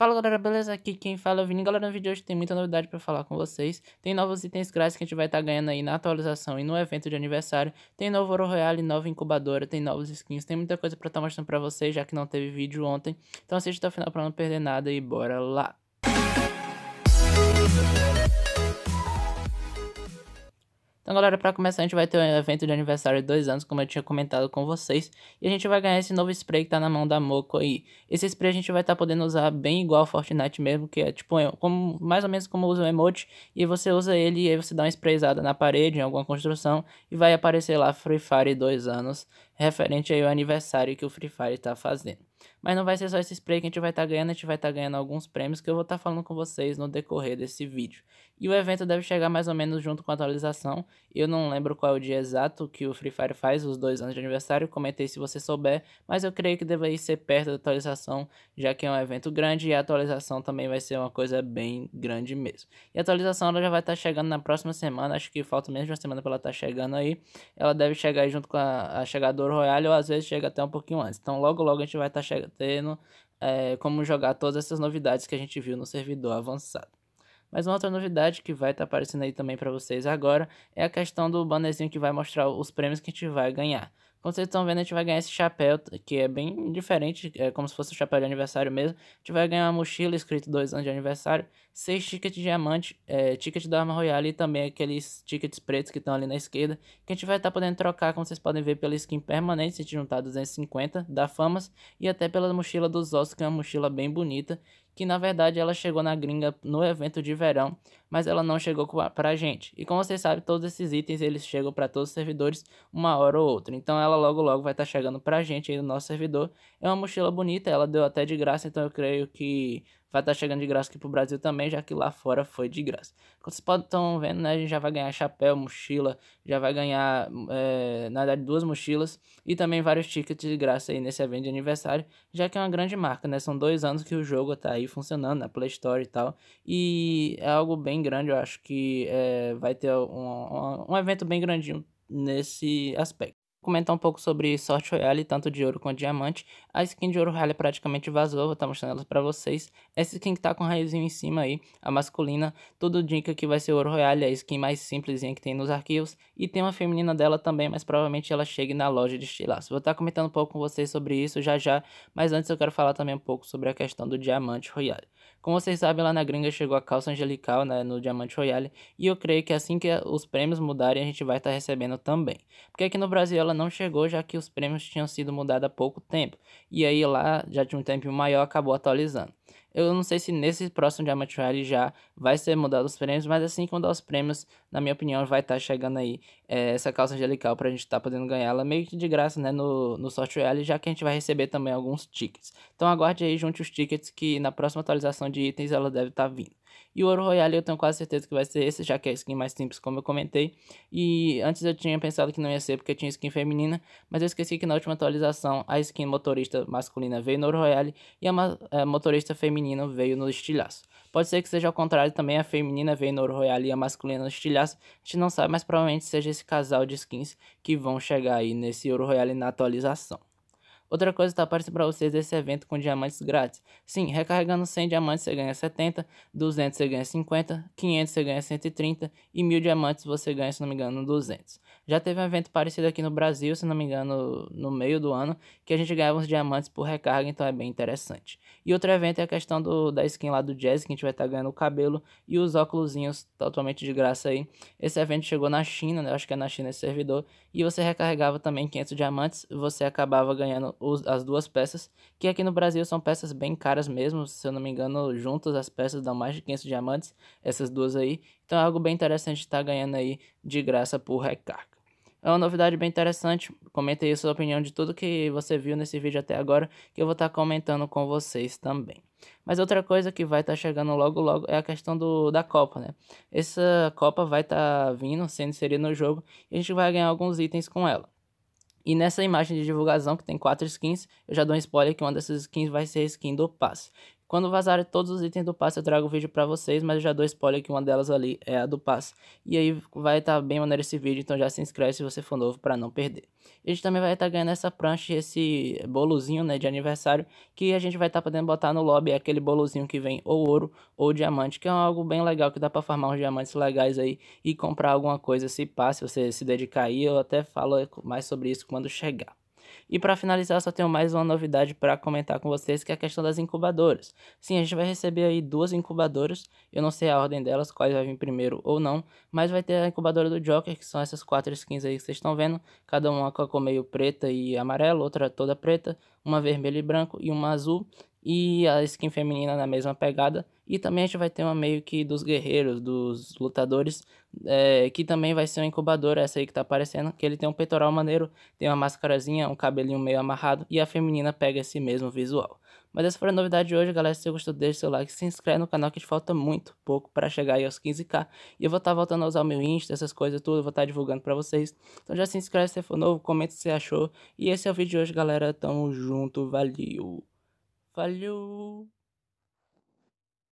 Fala galera, beleza? Aqui quem fala é o Vini. Galera, no vídeo de hoje tem muita novidade para falar com vocês. Tem novos itens grátis que a gente vai estar tá ganhando aí na atualização e no evento de aniversário. Tem novo Oro Royale, nova incubadora, tem novos skins, tem muita coisa para estar tá mostrando para vocês, já que não teve vídeo ontem. Então assista até o final para não perder nada e bora lá! Música então, galera, para começar, a gente vai ter um evento de aniversário de dois anos, como eu tinha comentado com vocês. E a gente vai ganhar esse novo spray que tá na mão da Moco aí. Esse spray a gente vai estar tá podendo usar bem igual ao Fortnite mesmo, que é tipo como, mais ou menos como usa o emote. E você usa ele e aí você dá uma sprayzada na parede, em alguma construção, e vai aparecer lá Free Fire dois anos, referente aí ao aniversário que o Free Fire tá fazendo. Mas não vai ser só esse spray que a gente vai estar tá ganhando, a gente vai estar tá ganhando alguns prêmios que eu vou estar tá falando com vocês no decorrer desse vídeo. E o evento deve chegar mais ou menos junto com a atualização. Eu não lembro qual é o dia exato que o Free Fire faz os dois anos de aniversário, comentei se você souber, mas eu creio que deve ser perto da atualização, já que é um evento grande e a atualização também vai ser uma coisa bem grande mesmo. E a atualização ela já vai estar tá chegando na próxima semana, acho que falta menos de uma semana para ela estar tá chegando aí. Ela deve chegar junto com a, a chegada do Royale ou às vezes chega até um pouquinho antes. Então logo logo a gente vai estar tá chega tendo é, como jogar todas essas novidades que a gente viu no servidor avançado. Mas uma outra novidade que vai estar tá aparecendo aí também para vocês agora é a questão do bannerzinho que vai mostrar os prêmios que a gente vai ganhar. Como vocês estão vendo, a gente vai ganhar esse chapéu, que é bem diferente, é como se fosse um chapéu de aniversário mesmo. A gente vai ganhar uma mochila escrito dois anos de aniversário, seis tickets diamante, é, ticket da arma royale e também aqueles tickets pretos que estão ali na esquerda, que a gente vai estar tá podendo trocar, como vocês podem ver, pela skin permanente, se a gente juntar 250 da Famas, e até pela mochila dos ossos, que é uma mochila bem bonita, que na verdade ela chegou na gringa no evento de verão, mas ela não chegou pra gente. E como vocês sabem, todos esses itens eles chegam para todos os servidores uma hora ou outra. Então ela logo logo vai estar tá chegando pra gente aí no nosso servidor. É uma mochila bonita, ela deu até de graça, então eu creio que vai estar tá chegando de graça aqui pro Brasil também, já que lá fora foi de graça. Como vocês estão vendo, né, a gente já vai ganhar chapéu, mochila, já vai ganhar, é, na verdade, duas mochilas e também vários tickets de graça aí nesse evento de aniversário, já que é uma grande marca, né? São dois anos que o jogo tá aí funcionando na Play Store e tal, e é algo bem grande, eu acho que é, vai ter um, um, um evento bem grandinho nesse aspecto comentar um pouco sobre Sorte Royale, tanto de ouro quanto diamante. A skin de ouro Royale praticamente vazou, vou estar mostrando ela pra vocês. Essa skin que tá com o raizinho em cima aí, a masculina, tudo indica que vai ser ouro Royale, a skin mais simplesinha que tem nos arquivos. E tem uma feminina dela também, mas provavelmente ela chegue na loja de estilaço. Vou estar comentando um pouco com vocês sobre isso já já, mas antes eu quero falar também um pouco sobre a questão do diamante Royale. Como vocês sabem, lá na gringa chegou a calça angelical né, no Diamante Royale, e eu creio que assim que os prêmios mudarem, a gente vai estar tá recebendo também. Porque aqui no Brasil ela não chegou, já que os prêmios tinham sido mudados há pouco tempo, e aí lá já tinha um tempo maior, acabou atualizando. Eu não sei se nesse próximo Diamond Rally já vai ser mudado os prêmios, mas assim que mudar os prêmios, na minha opinião, vai estar tá chegando aí é, essa calça angelical pra gente estar tá podendo ganhar ela meio que de graça, né, no, no Soft Rally, já que a gente vai receber também alguns tickets. Então aguarde aí, junte os tickets que na próxima atualização de itens ela deve estar tá vindo. E o Ouro Royale eu tenho quase certeza que vai ser esse, já que é a skin mais simples, como eu comentei. E antes eu tinha pensado que não ia ser porque tinha skin feminina, mas eu esqueci que na última atualização a skin motorista masculina veio no Ouro Royale e a motorista feminina veio no estilhaço. Pode ser que seja ao contrário também, a feminina veio no Ouro Royale e a masculina no estilhaço. A gente não sabe, mas provavelmente seja esse casal de skins que vão chegar aí nesse Ouro Royale na atualização. Outra coisa está aparecendo para vocês esse evento com diamantes grátis. Sim, recarregando 100 diamantes você ganha 70, 200 você ganha 50, 500 você ganha 130 e 1000 diamantes você ganha, se não me engano, 200. Já teve um evento parecido aqui no Brasil, se não me engano, no meio do ano, que a gente ganhava uns diamantes por recarga, então é bem interessante. E outro evento é a questão do, da skin lá do Jazz, que a gente vai estar tá ganhando o cabelo e os óculosinhos totalmente de graça aí. Esse evento chegou na China, né? acho que é na China esse servidor, e você recarregava também 500 diamantes, você acabava ganhando os, as duas peças, que aqui no Brasil são peças bem caras mesmo, se eu não me engano, juntas as peças dão mais de 500 diamantes, essas duas aí. Então é algo bem interessante estar tá ganhando aí de graça por recarga. É uma novidade bem interessante. Comente aí a sua opinião de tudo que você viu nesse vídeo até agora, que eu vou estar tá comentando com vocês também. Mas outra coisa que vai estar tá chegando logo logo é a questão do, da Copa, né? Essa Copa vai estar tá vindo, sendo inserida no jogo, e a gente vai ganhar alguns itens com ela. E nessa imagem de divulgação, que tem quatro skins, eu já dou um spoiler que uma dessas skins vai ser a skin do passe. Quando vazarem todos os itens do passe, eu trago o vídeo para vocês, mas eu já dou spoiler que uma delas ali é a do passe. E aí vai estar tá bem maneiro esse vídeo, então já se inscreve se você for novo para não perder. A gente também vai estar tá ganhando essa prancha, esse bolozinho, né, de aniversário, que a gente vai estar tá podendo botar no lobby, aquele bolozinho que vem ou ouro ou diamante, que é algo bem legal, que dá para farmar uns diamantes legais aí e comprar alguma coisa se passa, se você se dedicar aí, eu até falo mais sobre isso quando chegar. E para finalizar, só tenho mais uma novidade para comentar com vocês, que é a questão das incubadoras. Sim, a gente vai receber aí duas incubadoras, eu não sei a ordem delas, quais vai vir primeiro ou não, mas vai ter a incubadora do Joker, que são essas quatro skins aí que vocês estão vendo, cada uma com a cor meio preta e amarelo, outra toda preta, uma vermelha e branco e uma azul, e a skin feminina na mesma pegada. E também a gente vai ter uma meio que dos guerreiros, dos lutadores, é, que também vai ser uma incubadora, essa aí que tá aparecendo, que ele tem um peitoral maneiro, tem uma máscarazinha, um cabelinho meio amarrado, e a feminina pega esse mesmo visual. Mas essa foi a novidade de hoje, galera. Se você gostou, deixa seu like, se inscreve no canal que te falta muito pouco para chegar aí aos 15k. E eu vou estar tá voltando a usar o meu Insta, essas coisas tudo, eu vou estar tá divulgando para vocês. Então já se inscreve se for novo, comenta se você achou. E esse é o vídeo de hoje, galera. Tamo junto, valeu! valeu